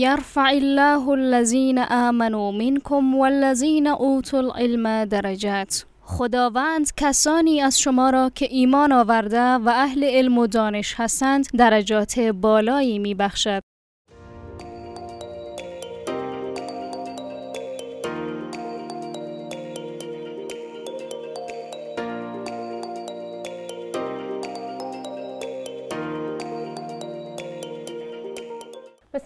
يرفع الله الذين آمنوا منكم والذين اوتوا العلم درجات خداوند کسانی از شما را که ایمان آورده و اهل علم و دانش هستند درجات بالایی میبخشد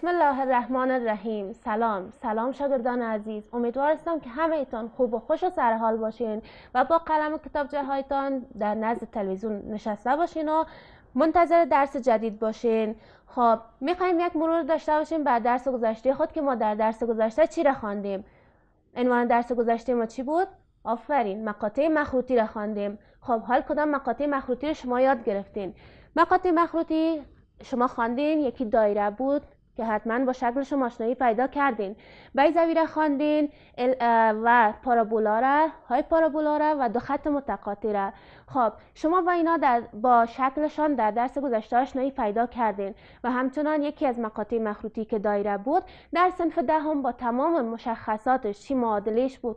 بسم الله الرحمن الرحیم سلام سلام شاگردان عزیز امیدوار هستم که ایتان خوب و خوش و سرحال باشین و با قلم و کتابچه هایتان در نزد تلویزیون نشسته باشین و منتظر درس جدید باشین خب میخوایم یک مرور داشته باشیم بعد درس گذشته خود که ما در درس گذشته چی را خواندیم عنوان درس گذشته ما چی بود آفرین مقاطع مخروطی را خواندیم خب حال کدام مقاطع مخروطی شما یاد گرفتین مقاطع مخروطی شما خواندین یکی دایره بود که حتما با شکلش آشنایی پیدا کردین بی زویره خواندین و پارابولاره های پارابولاره و دو خط متقاطره خب شما و اینا در با شکلشان در درس گذشته آشنایی پیدا کردین و همچنان یکی از مقاطع مخروطی که دایره بود در صنف دهم با تمام مشخصاتش چی معادلش بود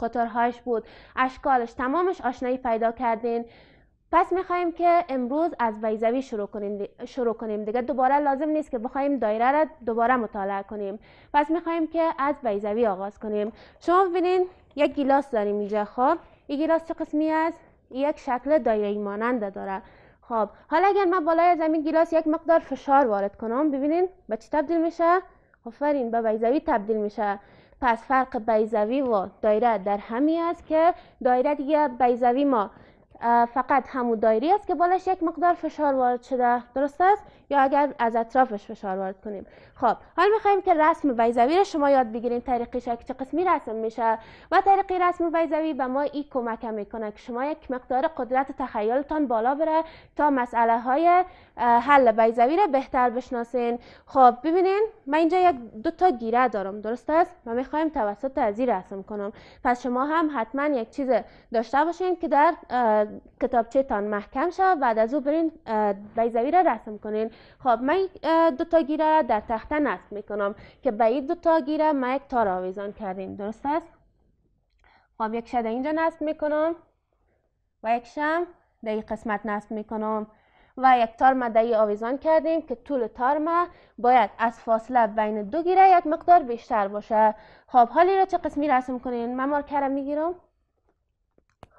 قطرهایش بود اشکالش تمامش آشنایی پیدا کردین پس میخوایم که امروز از ویزوی شروع کنیم, شروع کنیم دیگه دوباره لازم نیست که بخوایم دایره را دوباره مطالعه کنیم پس میخوایم که از ویزوی آغاز کنیم شما ببینید یک گیلاس داریم اینجا خب این گیلاس چه قسمی است یک شکل دایره مانند داره خب حالا اگر من بالای زمین گیلاس یک مقدار فشار وارد کنم ببینین به چی تبدیل میشه خفرین به ویزوی تبدیل میشه پس فرق بیزوی و دایره در همی است که دایره دیگه بیزوی ما فقط همون دایری است که بالاش یک مقدار فشار وارد شده درست است یا اگر از اطرافش فشار وارد کنیم خب حالا میخوایم که رسم بیضوی رو شما یاد بگیریم طریقش چه قسمی رسم میشه و طریقی رسم بیضوی به ما این کمک میکنه که شما یک مقدار قدرت تخیلتان بالا بره تا مسئله های حل بیضوی رو بهتر بشناسین خب ببینین من اینجا یک دو تا گیره دارم درست است و میخوایم توسط از رسم کنم پس شما هم حتما یک چیز داشته باشین که در کتابچه تان محکم شد بعد از او برین بیزوی را رسم کنین خب من دو تا گیره را در تخته نصب میکنم که به این دو تا گیره من یک تار آویزان کردیم درست است خب یک شده اینجا نصب میکنم و یک شم در این قسمت نصب میکنم و یک تار ای آویزان کردیم که طول تار ما باید از فاصله بین دو گیره یک مقدار بیشتر باشه خب حالی را چه قسمی رسم کنین من مارکر میگیرم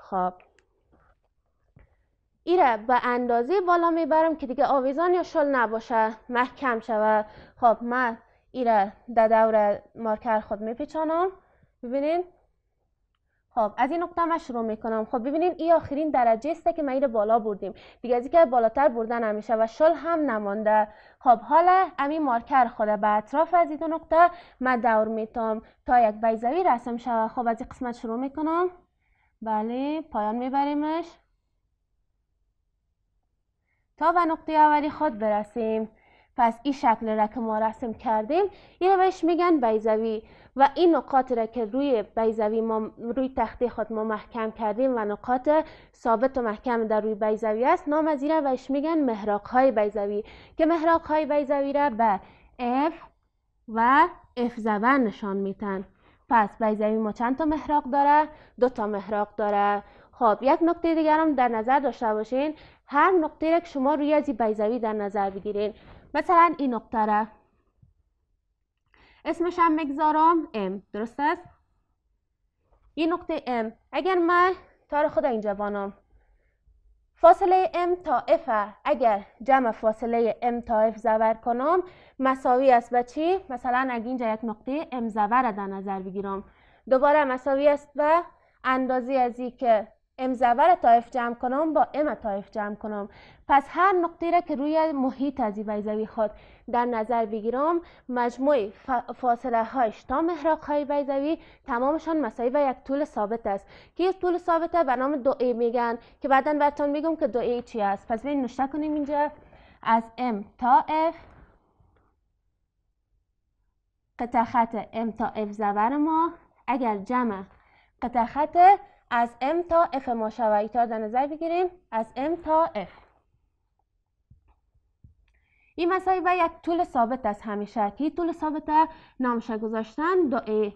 خب ایره به اندازه بالا میبرم که دیگه آویزان یا شل نباشه محکم شود خب من ایره در دور مارکر خود میپیچانم ببینین خب از این نقطه من شروع میکنم خب ببینین این آخرین درجه است که ما ایره بالا بردیم دیگه از که بالاتر بردن نمیشه و شل هم نمانده خب حالا امی مارکر خود به اطراف از این نقطه من دور میتم تا یک بیزوی رسم شود خب از این قسمت شروع میکنم بله پایان میبریمش تا به نقطه اولی خود برسیم پس این شکل را که ما رسم کردیم اینو بهش میگن بیزوی و این نقاط را که روی بیزوی ما روی تخته خود ما محکم کردیم و نقاط ثابت و محکم در روی بیزوی است نام از را بهش میگن محراق های بیزوی که محراق های بیزوی را به F و F زبن نشان میتن پس بیزوی ما چند تا محراق داره؟ دو تا محراق داره خب یک نکته دیگر هم در نظر داشته باشین هر نقطه را که شما ریاضی بیضوی در نظر بگیرین مثلا این نقطه را اسمش هم میگذارم. M درست است این نقطه M اگر من تار خود اینجا بانم فاصله M تا F اگر جمع فاصله M تا F زبر کنم مساوی است به چی؟ مثلا اگر اینجا یک نقطه M زبر در نظر بگیرم دوباره مساوی است به اندازه از که ام تا طایف جمع کنم با ام طایف جمع کنم پس هر نقطه را که روی محیط از بیزوی خود در نظر بگیرم مجموع فاصله هایش تا محراق های بیزوی تمامشان مساوی و یک طول ثابت است که یک طول ثابت به نام دو ای میگن که بعدا براتون میگم که دو ای چی است پس ببین نشته کنیم اینجا از ام تا اف قطع خط ام تا اف زبر ما اگر جمع قطع خط از M تا F مشابهی تا در نظر بگیریم از M تا F این مسایی و یک طول ثابت است همیشه که طول ثابت نامشه گذاشتن دو ای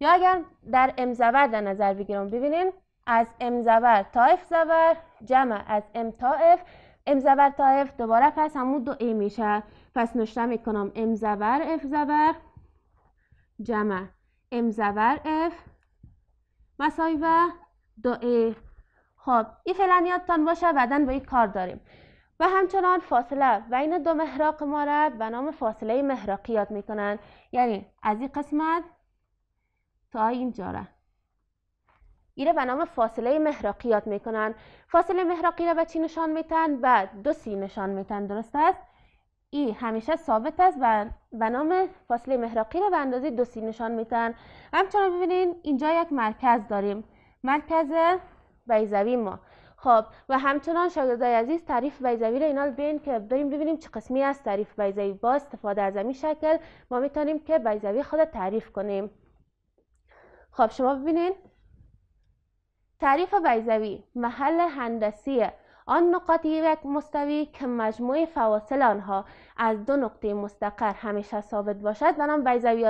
یا اگر در M زبر در نظر بگیرم ببینیم از M زبر تا F زبر جمع از M تا F M زبر تا F دوباره پس همون دو ای میشه پس نشته میکنم M زبر F زبر جمع M زبر F مساوی و دعه خب ای فعلا یادتان باشه بعدا با این کار داریم و همچنان فاصله بین دو محراق ما را به نام فاصله محراقی یاد میکنن یعنی از این قسمت تا اینجا را ایره به نام فاصله محراقی یاد میکنن فاصله محراقی را به چی نشان میتن به دو سی نشان میتن درست است ای همیشه ثابت است و به نام فاصله محراقی را به اندازه دو سی نشان میتن همچنان ببینید اینجا یک مرکز داریم مرکز بیزوی ما خب و همچنان شاگردای عزیز تعریف بیزوی را اینال بین که بریم ببینیم چه قسمی از تعریف بیزوی با استفاده از این شکل ما میتونیم که بیزوی خود تعریف کنیم خب شما ببینین تعریف بیزوی محل هندسی آن نقاط یک مستوی که مجموع فواصل آنها از دو نقطه مستقر همیشه ثابت باشد و نام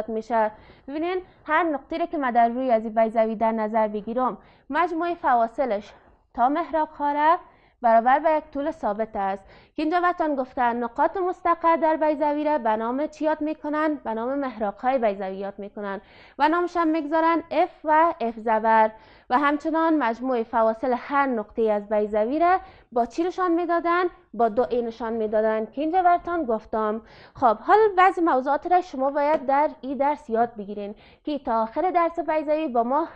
میشه ببینین هر نقطه را که من در روی از این در نظر بگیرم مجموع فواصلش تا محراب خاره برابر به یک طول ثابت است که اینجا وطن گفتن نقاط مستقر در بیزوی را به نام چی یاد میکنن به نام محراق های بیضوی یاد میکنن و نامش هم میگذارن F و F زبر و همچنان مجموع فواصل هر نقطه از بیزوی را با چی نشان میدادن با دو ای نشان میدادن که اینجا براتان گفتم خب حال بعضی موضوعات را شما باید در ای درس یاد بگیرین که تا آخر درس بیزایی با ما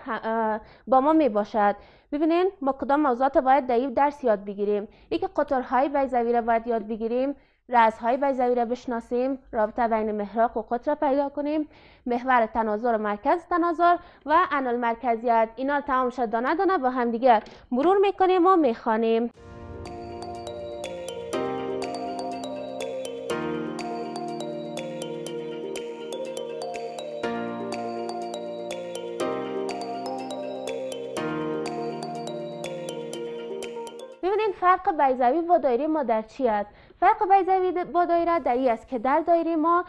با ما می باشد ببینین ما کدام موضوعات باید در این درس یاد بگیریم یکی قطرهای بیزوی را باید یاد بگیریم های بیزوی را بشناسیم رابطه بین محراق و قطر را پیدا کنیم محور تناظر و مرکز تناظر و مرکزیت اینا تمام شد دانه دانه با همدیگر مرور میکنیم و میخوانیم فرق بیضوی با دایره ما در چی است فرق بیضوی با دایره در این است که در دایره ما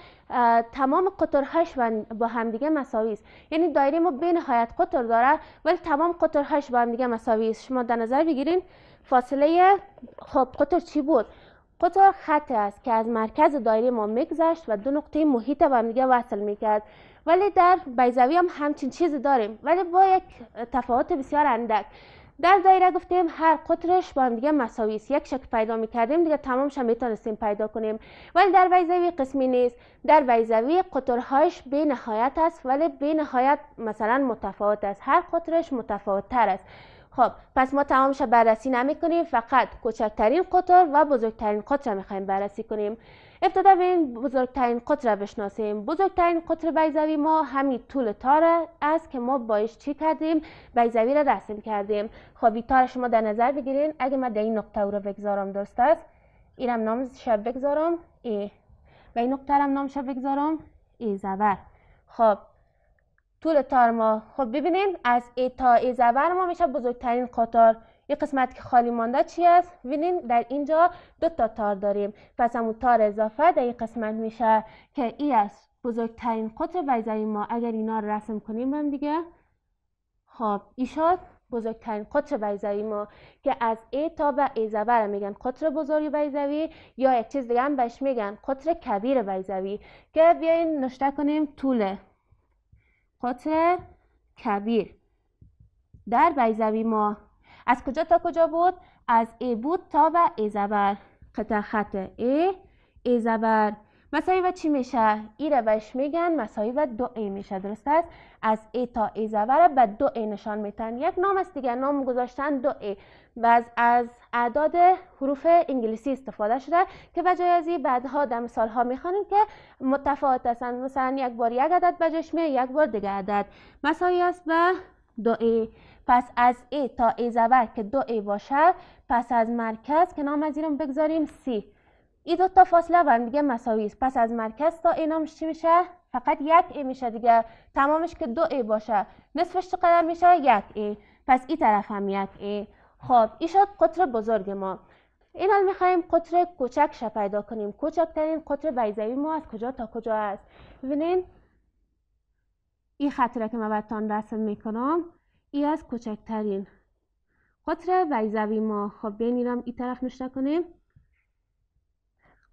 تمام قطرهاش با همدیگه مساوی است یعنی دایره ما به نهایت قطر داره ولی تمام قطرهاش با همدیگه مساوی است شما در نظر بگیرین فاصله خب قطر چی بود قطر خط است که از مرکز دایره ما میگذشت و دو نقطه محیط به همدیگه وصل میکرد ولی در بیضوی هم همچین چیزی داریم ولی با یک تفاوت بسیار اندک در دایره گفتیم هر قطرش با هم دیگه مساوی است یک شکل پیدا میکردیم دیگه تمامش هم میتونستیم پیدا کنیم ولی در بیضوی قسمی نیست در بیضوی قطرهایش به نهایت است ولی به نهایت مثلا متفاوت است هر قطرش متفاوت تر است خب پس ما تمامش بررسی نمی کنیم فقط کوچکترین قطر و بزرگترین قطر را خواهیم بررسی کنیم ابتدا این بزرگترین قطر بشناسیم بزرگترین قطر بیزوی ما همین طول تار است که ما باش چی کردیم بیزوی را رسم کردیم خب تار شما در نظر بگیرین اگه من در این نقطه او رو بگذارم درست است نام نامش بگذارم ای و این نقطه هم نامش بگذارم ای زبر خب طول تار ما خب ببینیم از ای تا ای زبر ما میشه بزرگترین قطر یه قسمت که خالی مانده چی است در اینجا دو تا تار داریم پس همون تار اضافه در این قسمت میشه که ای است بزرگترین قطر بیضه ما اگر اینا رو رسم کنیم هم دیگه خب ایشاد بزرگترین قطر بیضوی ما که از ای تا به ای زبر میگن قطر بزرگ بیضوی یا یک چیز دیگه هم بهش میگن قطر کبیر بیضوی که بیاین نشته کنیم طول قطر کبیر در بیضوی ما از کجا تا کجا بود از ا بود تا و ای زبر قطع خط ای ای زبر مسایی و چی میشه ای روش میگن مسایی و دو ای میشه درست است از ای تا ای زبر به دو ای نشان میتن یک نام است دیگه نام گذاشتن دو ای و از اعداد حروف انگلیسی استفاده شده که جای از این بعدها در مثال ها میخوانیم که متفاوت هستند مثلا یک بار یک عدد بجاش میه یک بار دیگه عدد مسایی است و دو ای پس از ای تا A زبر که دو ای باشه پس از مرکز که نام از این بگذاریم سی ای دو تا فاصله و هم دیگه مساوی است پس از مرکز تا ای نامش چی میشه فقط یک ای میشه دیگه تمامش که دو ای باشه نصفش چقدر میشه یک ای پس ای طرف هم یک ای خب ای شد قطر بزرگ ما این حال میخواییم قطر کوچک پیدا کنیم کوچکترین قطر بیزوی ما از کجا تا کجا است ببینین این خطره که من رسم میکنم ای از کوچکترین قطر ویزوی ما خب بینیرم ای طرف نشته کنیم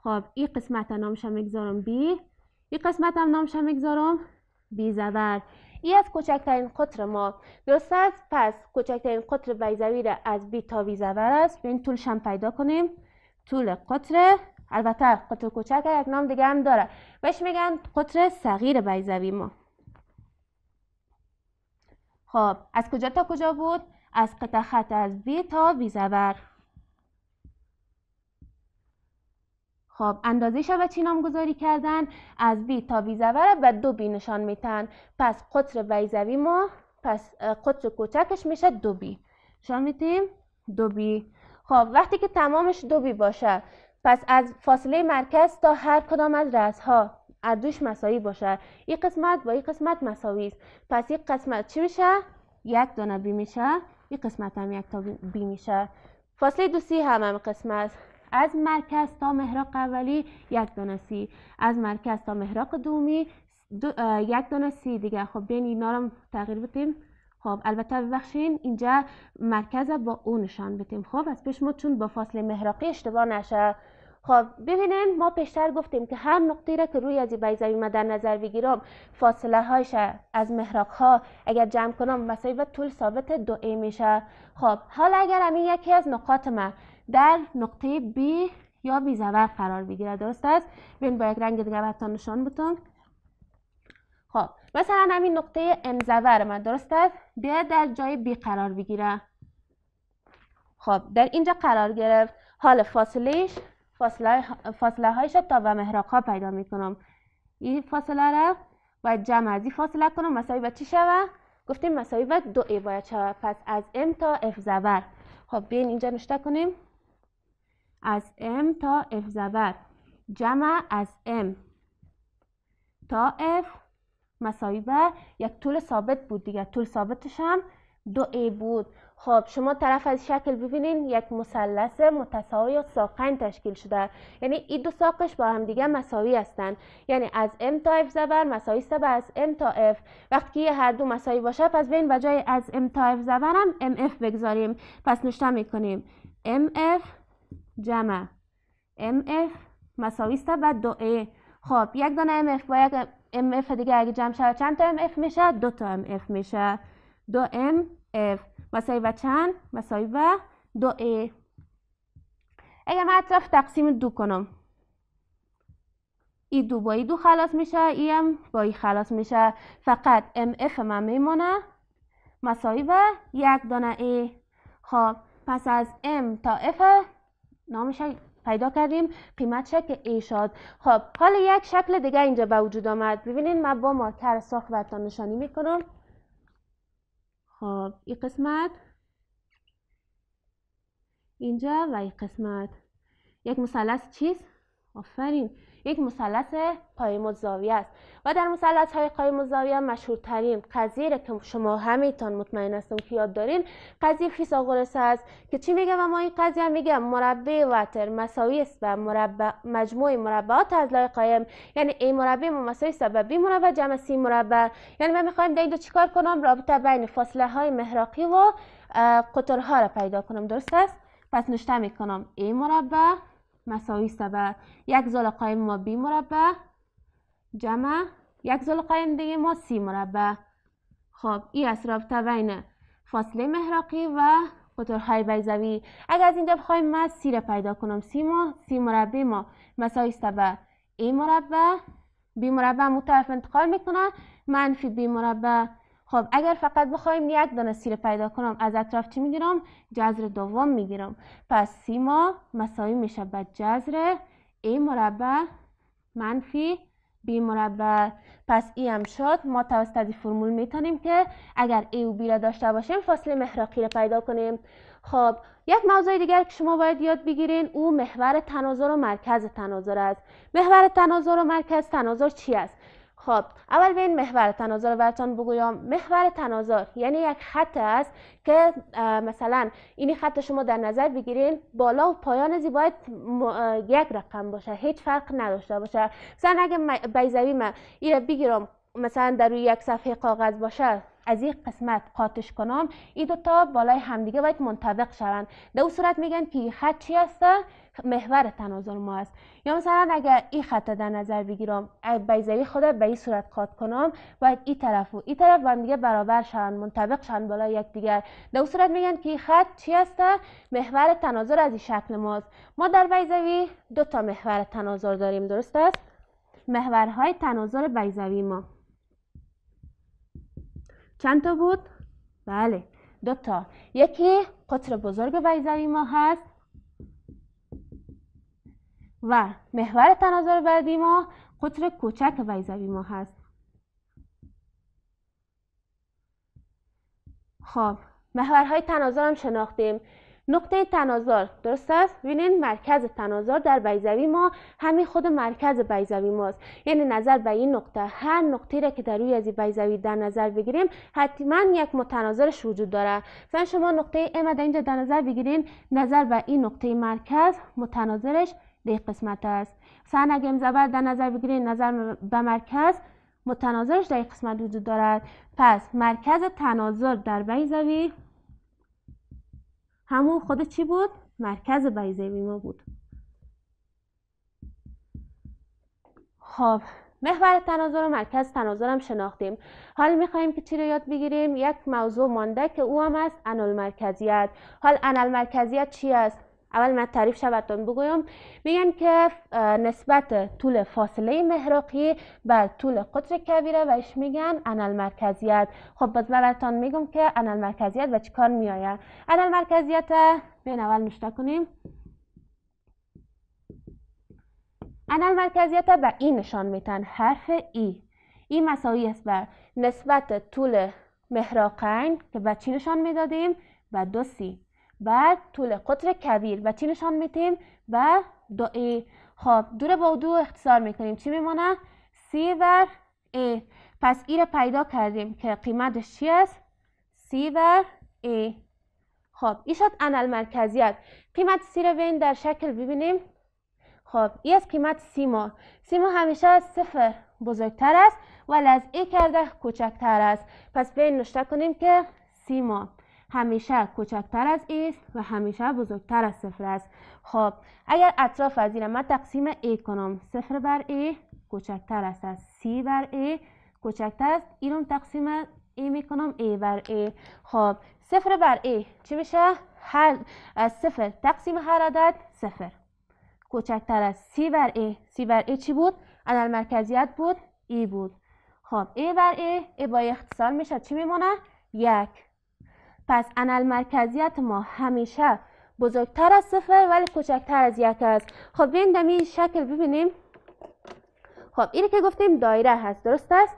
خب ای قسمت نامش میگذارم بی ای قسمت هم نامش میگذارم بی زبر ای از کوچکترین قطر ما درست است پس کوچکترین قطر ویزوی را از بی تا وی زبر است بین طولش هم پیدا کنیم طول قطر البته قطر کوچک یک نام دیگه هم داره بهش میگن قطر صغیر بیزوی ما خب از کجا تا کجا بود از قطع خط از وی تا ویزور خب اندازه و چی نامگذاری کردن از وی تا زبر و دو بی نشان میتن پس قطر ویزوی ما پس قطر کوچکش میشه دو بی نشان میتیم دو بی خب وقتی که تمامش دو بی باشه پس از فاصله مرکز تا هر کدام از رس ها از دوش مساوی باشه این قسمت با این قسمت مساوی است پس این قسمت چی میشه یک دونه بی میشه این قسمت هم یک تا بی میشه فاصله دو سی هم هم قسمت از مرکز تا محراق اولی یک دونه سی از مرکز تا محراق دومی یک دونه سی دیگه خب بین اینا رو تغییر بدیم خب البته ببخشین اینجا مرکز با اون نشان بدیم خب از پیش ما چون با فاصله محراقی اشتباه نشه خب ببینین ما پیشتر گفتیم که هر نقطه را که روی از بیضوی ما در نظر بگیرم فاصله هایش از محراق ها اگر جمع کنم مساوی طول ثابت دو ای میشه خب حالا اگر همین یکی از نقاط ما در نقطه B یا زور قرار بگیره درست است ببین با یک رنگ دیگه براتون نشان بدم خب مثلا همین نقطه امزور ما درست است بیاید در جای بی قرار بگیره خب در اینجا قرار گرفت حال فاصلهش فاصله, فاصله تا و محراق ها پیدا کنم این فاصله را باید جمع از این فاصله کنم مساوی چی شوه گفتیم مساوی به دو ای باید شوه پس از ام تا F زبر خب بیاین اینجا نشته کنیم از ام تا F زبر جمع از ام تا اف مساوی به یک طول ثابت بود دیگه طول ثابتش هم دو ای بود خب شما طرف از شکل ببینین یک مثلث متساوی و ساقین تشکیل شده یعنی این دو ساقش با هم دیگه مساوی هستند یعنی از ام تا زبر مساوی است به از ام تا اف. وقتی که هر دو مساوی باشه پس بین بجای از ام تا زبر هم mf بگذاریم پس نشته میکنیم mf جمع mf مساوی است به دو a خب یک دانه mf با یک mf دیگه اگه جمع شد چند تا mf میشه دو تا mf میشه دو mf مساوی و چند مساوی و دو ای اگه من اطراف تقسیم دو کنم ای دو با ای دو خلاص میشه ای هم با ای خلاص میشه فقط ام اف من میمونه مساوی و یک دانه ای خب پس از ام تا اف نامش پیدا کردیم قیمت شکل ای شد خب حالا یک شکل دیگه اینجا به وجود آمد ببینید من با مارکر ساخت برتان نشانی میکنم خب این قسمت اینجا و این قسمت یک مثلث چیست آفرین یک مثلث قایم زاویه است و در مثلث های قایم زاویه مشهورترین قضیه که شما همیتان مطمئن هستم که یاد دارین قضیه فیثاغورس است که چی میگه و ما این قضیه میگم مربع وتر مساوی است و مربع مجموع مربعات از لای قایم یعنی ای مربع مساوی است به بی مربع جمع سی مربع یعنی من میخوایم چی چیکار کنم رابطه بین فاصله های مهراقی و قطرها را پیدا کنم درست است پس نشته میکنم ای مربع مساوی به یک زل قایم ما بی مربع جمع یک زل قایم دیگه ما سی مربع خب ای از رابطه بین فاصله مهراقی و قطرهای بیزوی اگر از اینجا بخوایم من سی را پیدا کنم سی ما سی مربع ما مساوی است به ای مربع بی مربع متعرف طرف انتقال میکنه منفی بی مربع خب اگر فقط بخوایم یک دانه سیر پیدا کنم از اطراف چی میگیرم جذر دوم میگیرم پس سیما مساوی میشه به جذر ای مربع منفی بی مربع پس ای هم شد ما توسط از فرمول میتونیم که اگر ای و بی را داشته باشیم فاصله محراقی را پیدا کنیم خب یک موضوع دیگر که شما باید یاد بگیرین او محور تناظر و مرکز تناظر است محور تناظر و مرکز تناظر چی است خب اول به این محور تناظر رو بگویم محور تناظر یعنی یک خط است که مثلا این خط شما در نظر بگیرین بالا و پایان زی باید یک رقم باشه هیچ فرق نداشته باشه مثلا اگه بیزوی من این بگیرم مثلا در روی یک صفحه کاغذ باشه از یک قسمت قاطش کنم این تا بالای همدیگه باید منطبق شوند در صورت میگن که خط چی هسته محور تناظر ما است یا مثلا اگر این خط در نظر بگیرم بیضوی خود به این صورت قاط کنم باید این طرف و این طرف با هم دیگه برابر شوند منطبق شن بالا یکدیگر در اون صورت میگن که خط چی هسته محور تناظر از این شکل ماست ما در بیضوی دو تا محور تناظر داریم درست است محورهای تناظر بیضوی ما چند تا بود؟ بله دو تا یکی قطر بزرگ بیضوی ما هست و محور تناظر بعدی ما قطر کوچک بیضوی ما هست خب های تناظر هم شناختیم نقطه تناظر درست است ببینید مرکز تناظر در بیضوی ما همین خود مرکز بیضوی ماست یعنی نظر به این نقطه هر نقطه را که در روی از بیضوی در نظر بگیریم حتما یک متناظرش وجود دارد. مثلا شما نقطه ام در اینجا در نظر بگیرین نظر به این نقطه مرکز متناظرش به قسمت است مثلا اگه ام زبر در نظر بگیرین نظر به مرکز متناظرش در قسمت وجود دارد پس مرکز تناظر در بیضوی همون خود چی بود؟ مرکز بیزوی ما بود خب محور تناظر و مرکز تناظر هم شناختیم حال میخواییم که چی رو یاد بگیریم یک موضوع مانده که او هم است مرکزیت. حال مرکزیت چی است اول من تعریف شبتون بگویم میگن که نسبت طول فاصله مهراقی بر طول قطر کبیره و ایش میگن انال مرکزیت خب باز براتان میگم که انال مرکزیت و چیکار میآید انال مرکزیت بین اول کنیم انال مرکزیت به این نشان میتن حرف ای ای مساوی است بر نسبت طول مهراقین که به چی نشان میدادیم و دو سی بعد طول قطر کبیر و چی نشان میتیم و ای خب دور با دو اختصار میکنیم چی میمانه سی ور ای پس ای را پیدا کردیم که قیمتش چی است سی ور ای خب ای شد انال مرکزیت قیمت سی را بین در شکل ببینیم خب ای از قیمت سی ما همیشه از صفر بزرگتر است ولی از ای کرده کوچکتر است پس بین نشته کنیم که سی ما همیشه کوچکتر از ایست و همیشه بزرگتر از صفر است خب اگر اطراف از این من تقسیم ای کنم صفر بر ای کوچکتر است از c بر ای کوچکتر است اینم تقسیم می میکنم ای بر ای خب صفر بر ای چی میشه هر از صفر تقسیم هر عدد صفر کوچکتر از سی بر ای سی بر ای چی بود عدد مرکزیت بود ای بود خب ای بر ای ای با اختصار میشه چی میمونه یک پس مرکزیت ما همیشه بزرگتر از صفر ولی کوچکتر از یک است خب بیاین در این شکل ببینیم خب اینی که گفتیم دایره هست درست است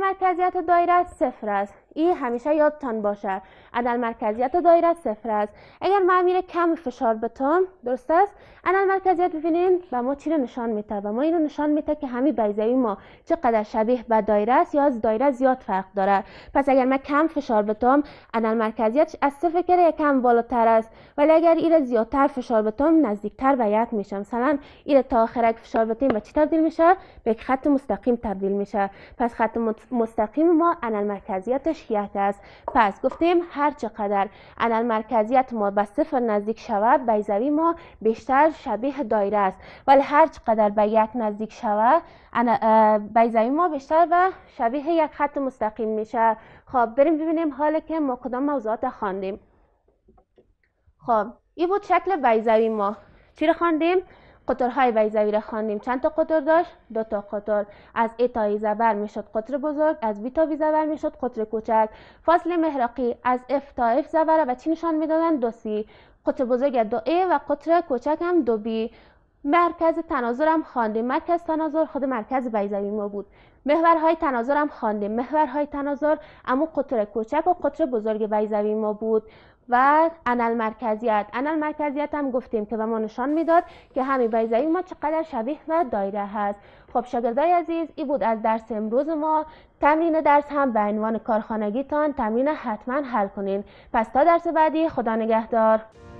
مرکزیت دایره صفر است ای همیشه یادتان باشه عدل مرکزیت دایره صفر است اگر میره کم فشار بتم درست است عدل مرکزیت ببینین و ما چی رو نشان میده و ما اینو نشان میده که همین بیضوی ما چقدر شبیه به دایره است یا از دایره زیاد فرق داره پس اگر من کم فشار بتم عدل مرکزیت از صفر که کم بالاتر است ولی اگر ایره زیادتر فشار بتم نزدیکتر به یک میشم مثلا ایره تا آخرک فشار بتیم و چی تبدیل میشه به خط مستقیم تبدیل میشه پس خط مستقیم ما عدل مرکزیتش است پس گفتیم هر چقدر انال مرکزیت ما به صفر نزدیک شود بیزوی ما بیشتر شبیه دایره است ولی هر چقدر به یک نزدیک شود بیزوی ما بیشتر و شبیه یک خط مستقیم میشه خب بریم ببینیم حالا که ما کدام موضوعات خواندیم خب این بود شکل بیزوی ما چی رو خواندیم قطرهای وی زویر خواندیم چند تا قطر داشت دو تا قطر از ای زبر میشد قطر بزرگ از بی تا بی زبر میشد قطر کوچک فاصل مهرقی از اف تا اف زبر و چی نشان میدادن دو سی قطر بزرگ دو ای و قطر کوچک هم دو بی مرکز تناظر هم خواندیم مرکز تناظر خود مرکز بیضوی ما بود محورهای تناظر هم خواندیم محورهای تناظر اما قطر کوچک و قطر بزرگ ما بود و انال مرکزیت انال مرکزیت هم گفتیم که به ما نشان میداد که همین بیزایی ما چقدر شبیه و دایره هست خب شاگردای عزیز این بود از درس امروز ما تمرین درس هم به عنوان کارخانگیتان تمرین حتما حل کنین پس تا درس بعدی خدا نگهدار